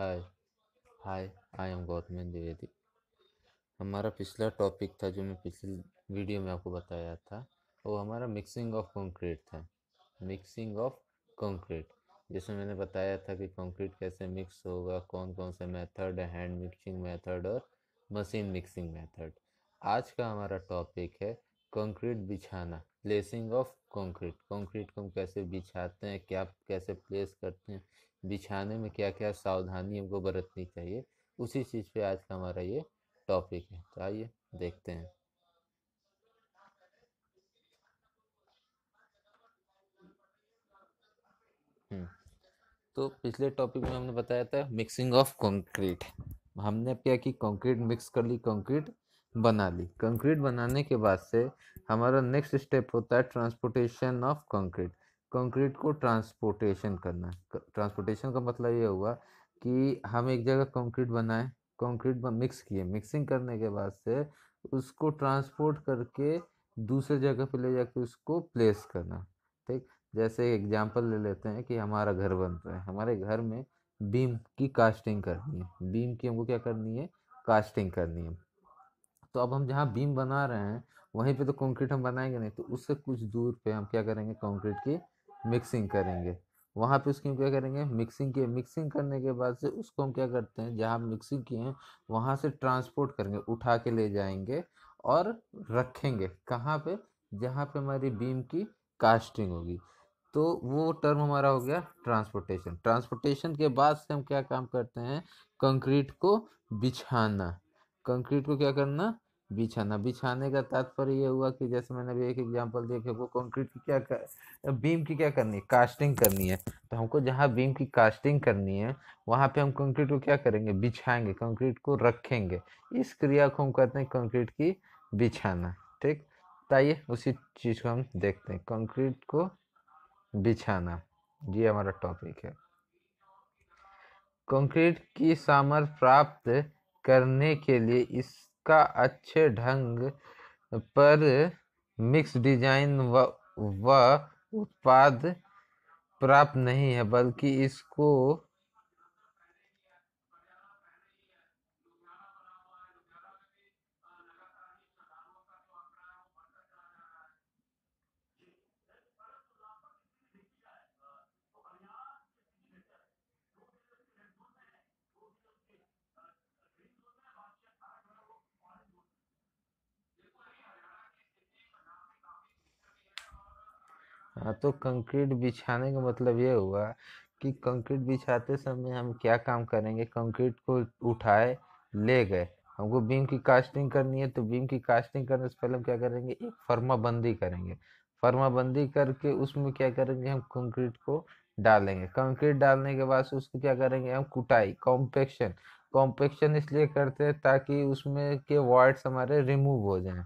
hi hi I am गौतमेन Dwivedi हमारा पिछला topic था जो मैं पिछले वीडियो में आपको बताया था वो हमारा मिक्सिंग ऑफ कंक्रीट था मिक्सिंग ऑफ कंक्रीट जिसमें मैंने बताया था कि कंक्रीट कैसे मिक्स होगा कौन कौन से मेथड है हैंड मिक्सिंग मेथड और मशीन मिक्सिंग मेथड आज का हमारा टॉपिक है कंक्रीट बिछाना प्लेसिंग ऑफ कंक्रीट कंक्रीट को हम कैसे बिछाते हैं क्या कैसे प्लेस करते हैं बिछाने में क्या क्या सावधानी हमको बरतनी चाहिए उसी चीज़ पे आज का हमारा ये टॉपिक है तो आइए देखते हैं हम्म, तो पिछले टॉपिक में हमने बताया था मिक्सिंग ऑफ कंक्रीट हमने क्या कि कंक्रीट मिक्स कर ली कंक्रीट बना ली कंक्रीट बनाने के बाद से हमारा नेक्स्ट स्टेप होता है ट्रांसपोर्टेशन ऑफ कंक्रीट कंक्रीट को ट्रांसपोर्टेशन करना ट्रांसपोर्टेशन का मतलब ये हुआ कि हम एक जगह कंक्रीट बनाए कंक्रीट मिक्स किए मिक्सिंग करने के बाद से उसको ट्रांसपोर्ट करके दूसरे जगह पे ले जाके उसको प्लेस करना ठीक जैसे एग्जांपल ले लेते हैं कि हमारा घर बन रहा है हमारे घर में बीम की कास्टिंग करनी है बीम की हमको क्या करनी है कास्टिंग करनी है तो अब हम जहाँ बीम बना रहे हैं वहीं पे तो कंक्रीट हम बनाएंगे नहीं तो उससे कुछ दूर पे हम क्या करेंगे कंक्रीट की मिक्सिंग करेंगे वहाँ पे उसकी हम क्या करेंगे मिक्सिंग की मिक्सिंग करने के बाद से उसको हम क्या करते हैं जहाँ मिक्सिंग किए हैं वहाँ से ट्रांसपोर्ट करेंगे उठा के ले जाएंगे और रखेंगे कहाँ पे जहाँ पे हमारी बीम की कास्टिंग होगी तो वो टर्म हमारा हो गया ट्रांसपोर्टेशन ट्रांसपोर्टेशन के बाद से हम क्या काम करते हैं कंक्रीट को बिछाना कंक्रीट को क्या करना बिछाना बिछाने का तात्पर्य यह हुआ कि जैसे मैंने अभी एक एग्जांपल दिया कि हमको कंक्रीट की क्या कर बीम की क्या करनी है कास्टिंग करनी है तो हमको जहाँ बीम की कास्टिंग करनी है वहाँ पे हम कंक्रीट को क्या करेंगे बिछाएंगे कंक्रीट को रखेंगे इस क्रिया को हम कहते हैं कंक्रीट की बिछाना ठीक तो आइए उसी चीज़ को हम देखते हैं कंक्रीट को बिछाना ये हमारा टॉपिक है कंक्रीट की सामर्थ्य प्राप्त करने के लिए इसका अच्छे ढंग पर मिक्स डिजाइन व, व उत्पाद प्राप्त नहीं है बल्कि इसको हाँ तो कंक्रीट बिछाने का मतलब ये हुआ कि कंक्रीट बिछाते समय हम क्या काम करेंगे कंक्रीट को उठाए ले गए हमको बीम की कास्टिंग करनी है तो बीम की कास्टिंग करने से पहले हम क्या करेंगे एक फर्माबंदी करेंगे फर्माबंदी करके उसमें क्या करेंगे हम कंक्रीट को डालेंगे कंक्रीट डालने के बाद उसको क्या करेंगे हम कुटाई कॉम्पेक्शन कॉम्पेक्शन इसलिए करते हैं ताकि उसमें के वार्ड्स हमारे रिमूव हो जाएं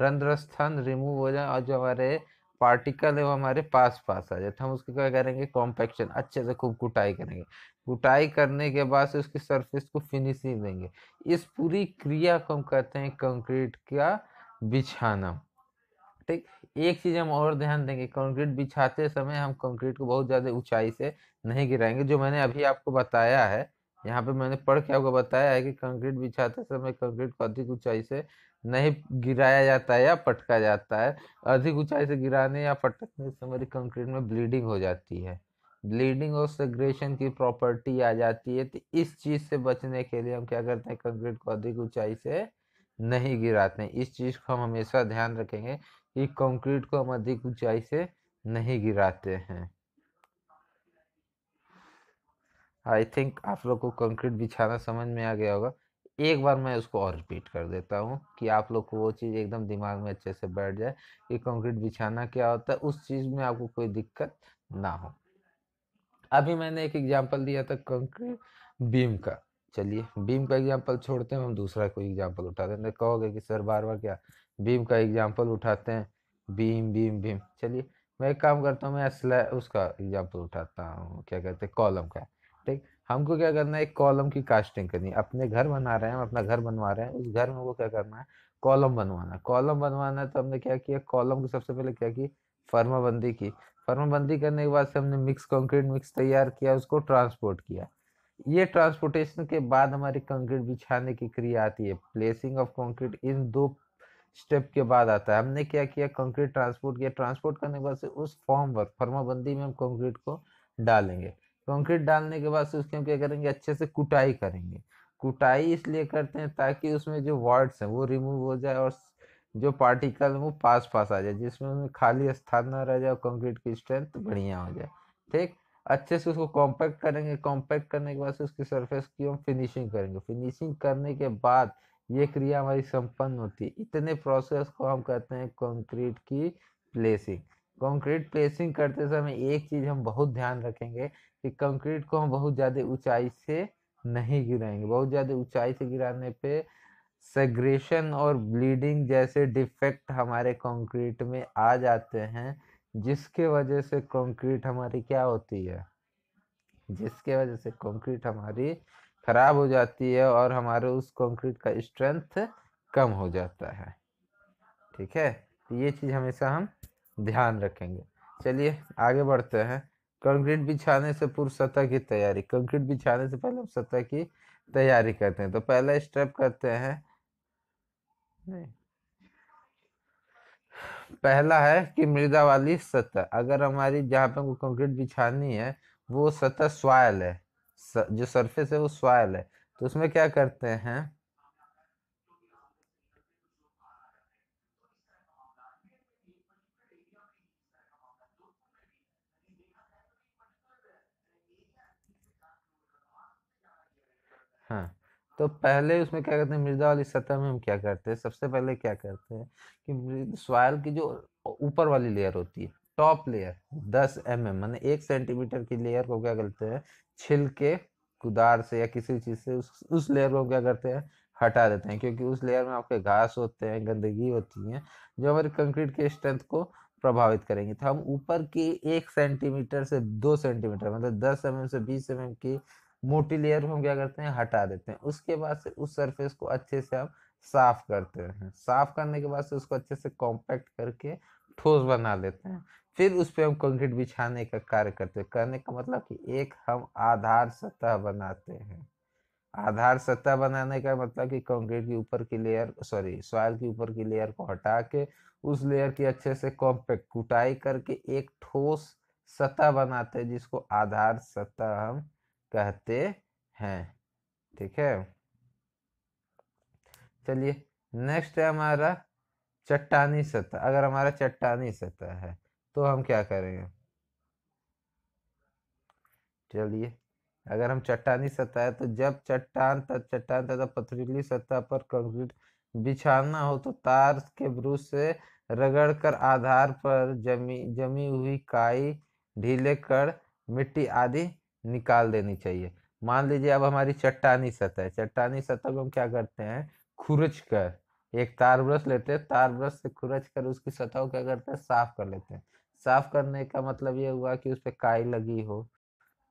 रंध्र स्थान रिमूव हो जाए और जो हमारे पार्टिकल है वो हमारे पास पास आ जाए तो हम उसको क्या करेंगे कॉम्पैक्शन अच्छे से खूब कुटाई करेंगे कुटाई करने के बाद से उसकी सरफेस को फिनिशिंग देंगे इस पूरी क्रिया को हम कहते हैं कंक्रीट का बिछाना ठीक एक चीज़ हम और ध्यान देंगे कंक्रीट बिछाते समय हम कंक्रीट को बहुत ज़्यादा ऊंचाई से नहीं गिराएंगे जो मैंने अभी आपको बताया है यहाँ पे मैंने पढ़ के आपको बताया है कि कंक्रीट बिछाते समय कंक्रीट को अधिक ऊंचाई से नहीं गिराया जाता है या पटका जाता है अधिक ऊंचाई से गिराने या पटकने से मेरी कंक्रीट में ब्लीडिंग हो जाती है ब्लीडिंग और सेग्रेशन की प्रॉपर्टी आ जाती है तो इस चीज़ से बचने के लिए हम क्या करते हैं कंक्रीट को अधिक ऊंचाई से नहीं गिराते हैं इस चीज़ को हम हमेशा ध्यान रखेंगे कि कंक्रीट को हम अधिक ऊंचाई से नहीं गिराते हैं आई थिंक आप लोग को कंक्रीट बिछाना समझ में आ गया होगा एक बार मैं उसको और रिपीट कर देता हूँ कि आप लोग को वो चीज़ एकदम दिमाग में अच्छे से बैठ जाए कि कंक्रीट बिछाना क्या होता है उस चीज़ में आपको कोई दिक्कत ना हो अभी मैंने एक एग्जाम्पल दिया था कंक्रीट बीम का चलिए बीम का एग्जाम्पल छोड़ते हैं हम दूसरा कोई एग्जाम्पल उठा देते कहोगे कि सर बार बार क्या बीम का एग्जाम्पल उठाते हैं बीम बीम बीम चलिए मैं एक काम करता हूँ मैं असला उसका एग्जाम्पल उठाता हूँ क्या कहते हैं कॉलम का ठीक हमको क्या करना है एक कॉलम की कास्टिंग करनी है अपने घर बना रहे हैं हम अपना घर बनवा रहे हैं उस घर में वो क्या करना है कॉलम बनवाना कॉलम बनवाना है तो हमने क्या किया कॉलम को सबसे पहले क्या की फर्माबंदी की फर्माबंदी करने के बाद से हमने मिक्स कंक्रीट मिक्स तैयार किया उसको ट्रांसपोर्ट किया ये ट्रांसपोर्टेशन के बाद हमारी कंक्रीट बिछाने की क्रिया आती है प्लेसिंग ऑफ कंक्रीट इन दो स्टेप के बाद आता है हमने क्या किया कंक्रीट ट्रांसपोर्ट किया ट्रांसपोर्ट करने के बाद से उस फॉर्म वर्क फर्माबंदी में हम कंक्रीट को डालेंगे कंक्रीट डालने के बाद उसके हम क्या करेंगे अच्छे से कुटाई करेंगे कुटाई इसलिए करते हैं ताकि उसमें जो वर्ड्स हैं वो रिमूव हो जाए और जो पार्टिकल वो पास पास आ जाए जिसमें उसमें खाली स्थान ना रह जाए कंक्रीट की स्ट्रेंथ तो बढ़िया हो जाए ठीक अच्छे से उसको कॉम्पैक्ट करेंगे कॉम्पैक्ट करने के बाद उसकी सरफेस की हम फिनिशिंग करेंगे फिनिशिंग करने के बाद ये क्रिया हमारी संपन्न होती है इतने प्रोसेस को हम कहते हैं कंक्रीट की प्लेसिंग कंक्रीट प्लेसिंग करते समय एक चीज़ हम बहुत ध्यान रखेंगे कि कंक्रीट को हम बहुत ज़्यादा ऊंचाई से नहीं गिराएंगे बहुत ज़्यादा ऊंचाई से गिराने पे सेग्रेशन और ब्लीडिंग जैसे डिफेक्ट हमारे कंक्रीट में आ जाते हैं जिसके वजह से कंक्रीट हमारी क्या होती है जिसके वजह से कंक्रीट हमारी खराब हो जाती है और हमारे उस कंक्रीट का स्ट्रेंथ कम हो जाता है ठीक है ये चीज़ हमेशा हम ध्यान रखेंगे चलिए आगे बढ़ते हैं कंक्रीट बिछाने से पूर्व सतह की तैयारी कंक्रीट बिछाने से पहले हम सतह की तैयारी करते हैं तो पहला स्टेप करते हैं नहीं पहला है कि मृदा वाली सतह अगर हमारी जहाँ पे हमको कंक्रीट बिछानी है वो सतह स्वायल है स, जो सरफेस है वो स्वायल है तो उसमें क्या करते हैं हाँ तो पहले उसमें क्या करते हैं मृदा वाली सतह में हम क्या करते हैं सबसे पहले क्या करते हैं कि सॉयल की जो ऊपर वाली लेयर होती है टॉप लेयर दस एम एम मैंने एक सेंटीमीटर की लेयर को क्या करते हैं छिल के कुदार से या किसी चीज़ से उस उस लेयर को क्या करते हैं हटा देते हैं क्योंकि उस लेयर में आपके घास होते हैं गंदगी होती है जो हमारे कंक्रीट के स्ट्रेंथ को प्रभावित करेंगे तो हम ऊपर की एक सेंटीमीटर से दो सेंटीमीटर मतलब दस एम एम से बीस एम एम की मोटी लेयर को हम क्या करते हैं हटा देते हैं उसके बाद से उस सरफेस को अच्छे से हम साफ करते हैं साफ करने के बाद से उसको अच्छे से कॉम्पैक्ट करके ठोस बना लेते हैं फिर उस पर हम कंक्रीट बिछाने का कार्य करते हैं करने का मतलब कि एक हम आधार सतह बनाते हैं आधार सतह बनाने का मतलब कि कंक्रीट के ऊपर की लेयर सॉरी सॉइल के ऊपर की लेयर को हटा के उस लेयर की अच्छे से कॉम्पैक्ट कुटाई करके एक ठोस सतह बनाते हैं जिसको आधार सतह हम कहते हैं ठीक है चलिए नेक्स्ट है हमारा चट्टानी सतह अगर हमारा चट्टानी सतह है तो हम क्या करेंगे चलिए अगर हम चट्टानी सतह है तो जब चट्टान तथा चट्टान तथा पथरीली सतह पर कंक्रीट बिछाना हो तो तार के ब्रूज से रगड़कर आधार पर जमी जमी हुई काई ढीले कर मिट्टी आदि निकाल देनी चाहिए मान लीजिए अब हमारी चट्टानी सतह है चट्टानी सतह को हम क्या करते हैं खुरच कर एक तार ब्रश लेते हैं तार ब्रश से खुरच कर उसकी सतह को क्या करते हैं साफ कर लेते हैं साफ करने का मतलब ये हुआ कि उस पर काई लगी हो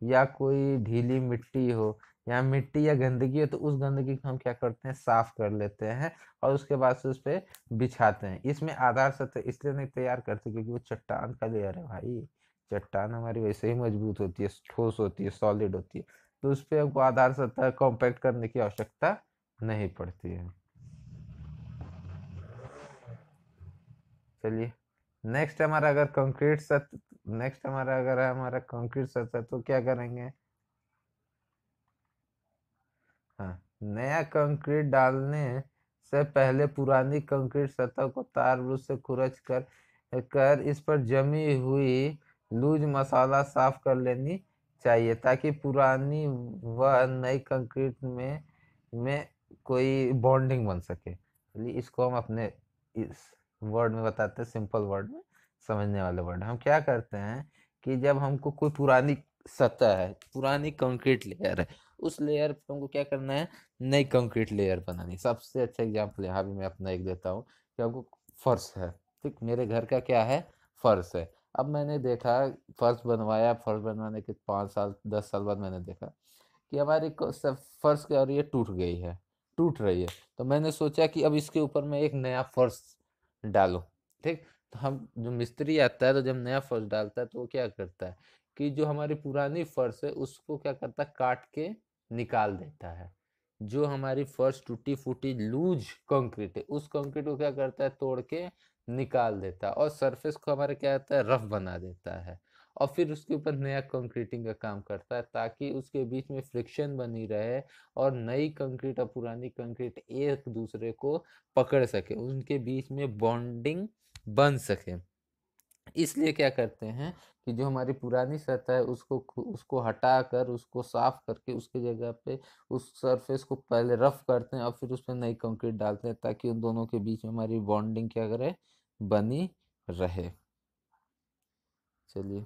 या कोई ढीली मिट्टी हो या मिट्टी या गंदगी हो तो उस गंदगी को हम क्या करते हैं साफ कर लेते हैं और उसके बाद से उस पर बिछाते हैं इसमें आधार सतह इसलिए नहीं तैयार करते क्योंकि वो चट्टान का लेयर है भाई चट्टान हमारी वैसे ही मजबूत होती है ठोस होती है सॉलिड होती है तो उस पर हमको आधार सतह कॉम्पैक्ट करने की आवश्यकता नहीं पड़ती है चलिए नेक्स्ट हमारा अगर कंक्रीट सतह नेक्स्ट हमारा अगर है हमारा कंक्रीट सतह तो क्या करेंगे हाँ नया कंक्रीट डालने से पहले पुरानी कंक्रीट सतह को तार से खुरच कर कर इस पर जमी हुई लूज मसाला साफ कर लेनी चाहिए ताकि पुरानी व नई कंक्रीट में में कोई बॉन्डिंग बन सके चलिए इसको हम अपने इस वर्ड में बताते हैं सिंपल वर्ड में समझने वाले वर्ड हम क्या करते हैं कि जब हमको कोई पुरानी सतह है पुरानी कंक्रीट लेयर है उस लेयर पर हमको क्या करना है नई कंक्रीट लेयर बनानी सबसे अच्छा एग्जाम्पल यहाँ भी मैं अपना एक देता हूँ कि हमको फर्श है ठीक मेरे घर का क्या है फर्श है अब मैंने देखा फर्श बनवाया फर्श बनवाने के पाँच साल दस साल बाद मैंने देखा कि हमारी फर्श और ये टूट गई है टूट रही है तो मैंने सोचा कि अब इसके ऊपर मैं एक नया फर्श डालूँ ठीक तो हम जो मिस्त्री आता है तो जब नया फर्श डालता है तो वो क्या करता है कि जो हमारी पुरानी फर्श है उसको क्या करता है काट के निकाल देता है जो हमारी फर्श टूटी फूटी लूज कंक्रीट है उस कंक्रीट को क्या करता है तोड़ के निकाल देता है और सरफेस को हमारा क्या होता है रफ बना देता है और फिर उसके ऊपर नया कंक्रीटिंग का काम करता है ताकि उसके बीच में फ्रिक्शन बनी रहे और नई कंक्रीट और पुरानी कंक्रीट एक दूसरे को पकड़ सके उनके बीच में बॉन्डिंग बन सके इसलिए क्या करते हैं कि जो हमारी पुरानी सतह है उसको उसको हटा कर उसको साफ करके उसके जगह पे उस सरफेस को पहले रफ करते हैं और फिर उसमें नई कंक्रीट डालते हैं ताकि उन दोनों के बीच में हमारी बॉन्डिंग क्या करे बनी रहे चलिए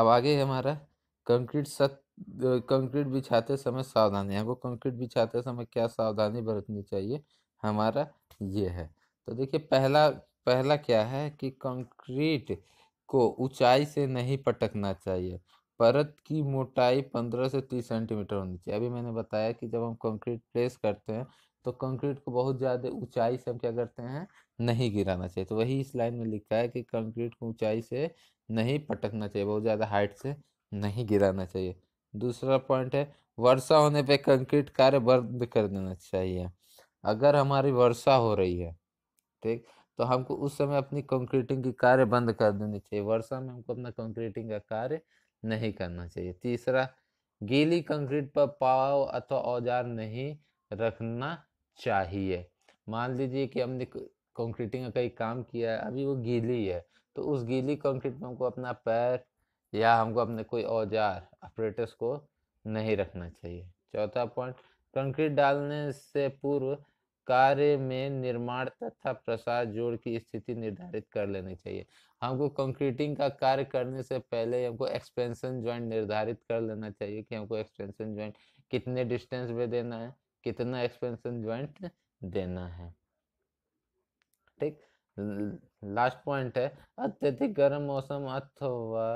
अब आगे है हमारा कंक्रीट सत कंक्रीट बिछाते समय सावधानी हमको कंक्रीट बिछाते समय क्या सावधानी बरतनी चाहिए हमारा ये है तो देखिए पहला पहला क्या है कि कंक्रीट को ऊंचाई से नहीं पटकना चाहिए परत की मोटाई पंद्रह से तीस सेंटीमीटर होनी चाहिए अभी मैंने बताया कि जब हम कंक्रीट प्लेस करते हैं तो कंक्रीट को बहुत ज़्यादा ऊंचाई से हम क्या करते हैं नहीं गिराना चाहिए तो वही इस लाइन में लिखा है कि कंक्रीट को ऊंचाई से नहीं पटकना चाहिए बहुत ज़्यादा हाइट से नहीं गिराना चाहिए दूसरा पॉइंट है वर्षा होने पे कंक्रीट कार्य बंद कर देना चाहिए अगर हमारी वर्षा हो रही है ठीक तो हमको उस समय अपनी कंक्रीटिंग की कार्य बंद कर देनी चाहिए वर्षा में हमको अपना कंक्रीटिंग का कार्य नहीं करना चाहिए तीसरा गीली कंक्रीट पर पाव अथवा औजार नहीं रखना चाहिए मान लीजिए कि हमने कंक्रीटिंग का कहीं काम किया है अभी वो गीली है तो उस गीली कंक्रीट में हमको अपना पैर या हमको अपने कोई औजार ऑपरेटर्स को नहीं रखना चाहिए चौथा पॉइंट कंक्रीट डालने से पूर्व कार्य में निर्माण तथा प्रसार जोड़ की स्थिति निर्धारित कर लेनी चाहिए हमको कंक्रीटिंग का कार्य करने से पहले हमको एक्सपेंशन ज्वाइंट निर्धारित कर लेना चाहिए कि हमको एक्सपेंशन ज्वाइंट कितने डिस्टेंस में देना है कितना एक्सपेंशन ज्वाइंट देना है ठीक लास्ट पॉइंट है अत्यधिक गर्म मौसम अथवा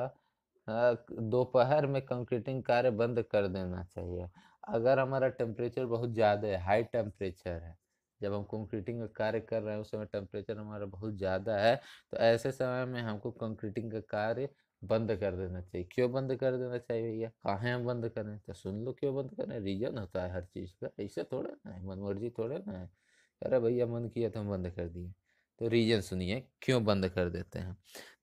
दोपहर में कंक्रीटिंग कार्य बंद कर देना चाहिए अगर हमारा टेम्परेचर बहुत ज़्यादा है हाई टेम्परेचर है जब हम कंक्रीटिंग का कार्य कर रहे हैं उस समय टेम्परेचर हमारा बहुत ज़्यादा है तो ऐसे समय में हमको कंक्रीटिंग का कार्य बंद कर देना चाहिए क्यों बंद कर देना चाहिए भैया कहाँ हम बंद करें तो सुन लो क्यों बंद करें रीजन होता है हर चीज़ का ऐसे थोड़ा ना है मन मर्जी थोड़ा ना है अरे भैया मन किया तो हम बंद कर दिए तो रीजन सुनिए क्यों बंद कर देते हैं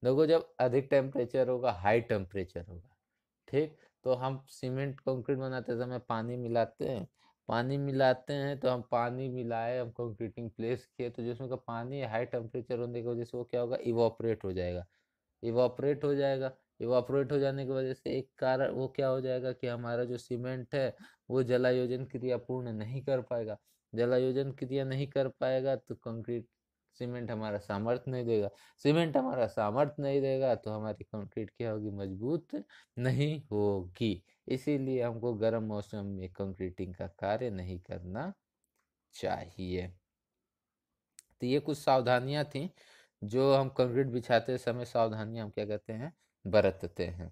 देखो जब अधिक टेम्परेचर होगा हाई टेम्परेचर होगा ठीक तो हम सीमेंट कंक्रीट बनाते समय पानी मिलाते हैं पानी मिलाते हैं तो हम पानी मिलाए हम कंक्रीटिंग प्लेस किए तो जिसमें का पानी हाई टेम्परेचर होने की वजह से वो क्या होगा इवोपरेट हो जाएगा इवापरेट हो जाएगा इवापोरेट हो जाने की वजह से एक कारण वो क्या हो जाएगा कि हमारा जो सीमेंट है वो जलायोजन क्रिया पूर्ण नहीं कर पाएगा जलायोजन क्रिया नहीं कर पाएगा तो कंक्रीट सीमेंट हमारा सामर्थ्य नहीं देगा सीमेंट हमारा सामर्थ्य नहीं देगा तो हमारी कंक्रीट क्या होगी मजबूत नहीं होगी इसीलिए हमको गर्म मौसम में कंक्रीटिंग का कार्य नहीं करना चाहिए तो ये कुछ सावधानियां थी जो हम कंक्रीट बिछाते समय सावधानी हम क्या कहते हैं बरतते हैं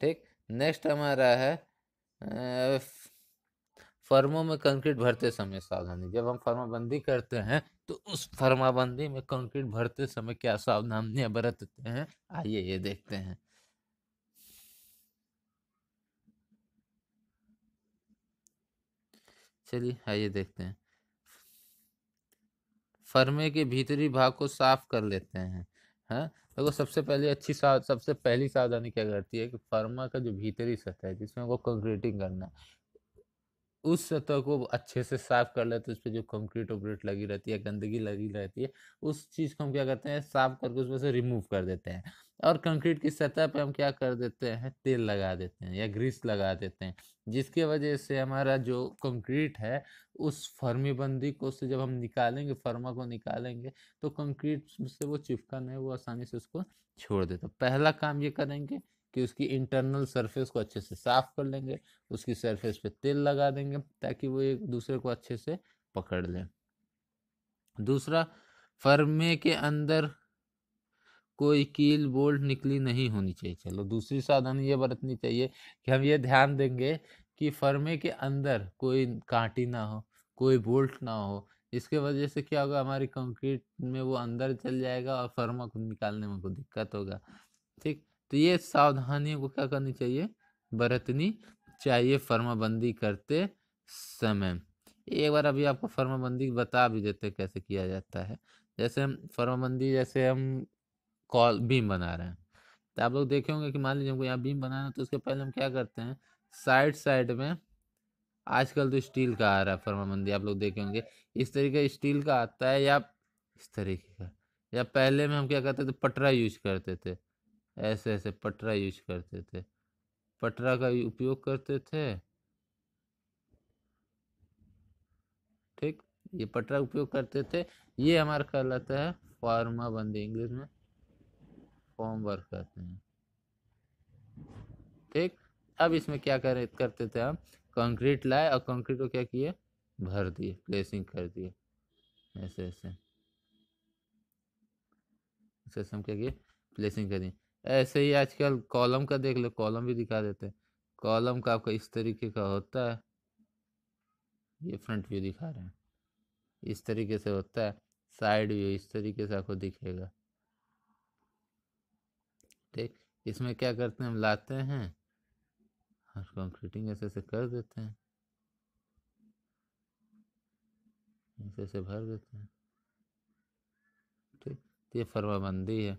ठीक नेक्स्ट हमारा है फर्मों में कंक्रीट भरते समय सावधानी जब हम फर्माबंदी करते हैं तो उस फर्माबंदी में कंक्रीट भरते समय क्या सावधानियां बरतते हैं आइए ये देखते हैं चलिए आइए देखते हैं फर्मे के भीतरी भाग को साफ कर लेते हैं हाँ देखो तो सबसे पहले अच्छी सबसे पहली सावधानी क्या करती है कि फर्मा का जो भीतरी सतह है जिसमें वो कंक्रीटिंग करना उस सतह को अच्छे से साफ कर लेते हैं उस पर जो कंक्रीट उक्रीट लगी रहती है गंदगी लगी रहती है उस चीज़ को हम क्या करते हैं साफ करके उसमें से रिमूव कर देते हैं और कंक्रीट की सतह पे हम क्या कर देते हैं तेल लगा देते हैं या ग्रीस लगा देते हैं जिसके वजह से हमारा जो कंक्रीट है उस फर्मीबंदी को से जब हम निकालेंगे फर्मा को निकालेंगे तो कंक्रीट से वो चिपकन है वो आसानी से उसको छोड़ देता पहला काम ये करेंगे कि उसकी इंटरनल सरफेस को अच्छे से साफ कर लेंगे उसकी सरफेस पे तेल लगा देंगे ताकि वो एक दूसरे को अच्छे से पकड़ लें दूसरा फर्मे के अंदर कोई कील बोल्ट निकली नहीं होनी चाहिए चलो दूसरी सावधानी ये बरतनी चाहिए कि हम ये ध्यान देंगे कि फर्मे के अंदर कोई कांटी ना हो कोई बोल्ट ना हो इसके वजह से क्या होगा हमारी कंक्रीट में वो अंदर चल जाएगा और फर्मा को निकालने में को दिक्कत होगा ठीक तो ये सावधानियों को क्या करनी चाहिए बरतनी चाहिए फर्माबंदी करते समय एक बार अभी आपको फर्माबंदी बता भी देते कैसे किया जाता है जैसे हम फर्माबंदी जैसे हम कॉल बीम बना रहे हैं तो आप लोग देखे होंगे कि मान लीजिए हमको यहाँ बीम बनाना तो उसके पहले हम क्या करते हैं साइड साइड में आजकल तो स्टील का आ रहा है फर्माबंदी आप लोग देखे होंगे इस तरीके स्टील का आता है या इस तरीके का या पहले में हम क्या करते थे पटरा यूज करते थे ऐसे ऐसे पटरा यूज करते थे पटरा का उपयोग करते थे ठीक ये पटरा उपयोग करते थे ये हमारा कहलाता है फार्मा बंदी इंग्लिश में फॉर्म वर्क कहते हैं ठीक अब इसमें क्या कर करते थे हम कंक्रीट लाए और कंक्रीट को क्या किए भर दिए प्लेसिंग कर दिए ऐसे ऐसे ऐसे हम क्या किए प्लेसिंग कर दिए ऐसे ही आजकल कॉलम का देख लो कॉलम भी दिखा देते हैं कॉलम का आपका इस तरीके का होता है ये फ्रंट व्यू दिखा रहे हैं इस तरीके से होता है साइड व्यू इस तरीके से आपको दिखेगा ठीक इसमें क्या करते हैं हम लाते हैं और कंक्रीटिंग ऐसे ऐसे कर देते हैं ऐसे ऐसे भर देते हैं ठीक तो ये फरमाबंदी है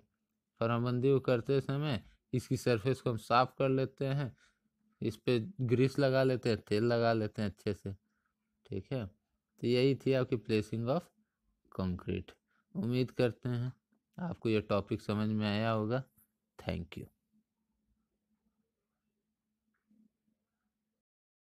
फरमबंदी करते समय इसकी सरफेस को हम साफ कर लेते हैं इस पर ग्रीस लगा लेते हैं तेल लगा लेते हैं अच्छे से ठीक है तो यही थी आपकी प्लेसिंग ऑफ कंक्रीट उम्मीद करते हैं आपको ये टॉपिक समझ में आया होगा थैंक यू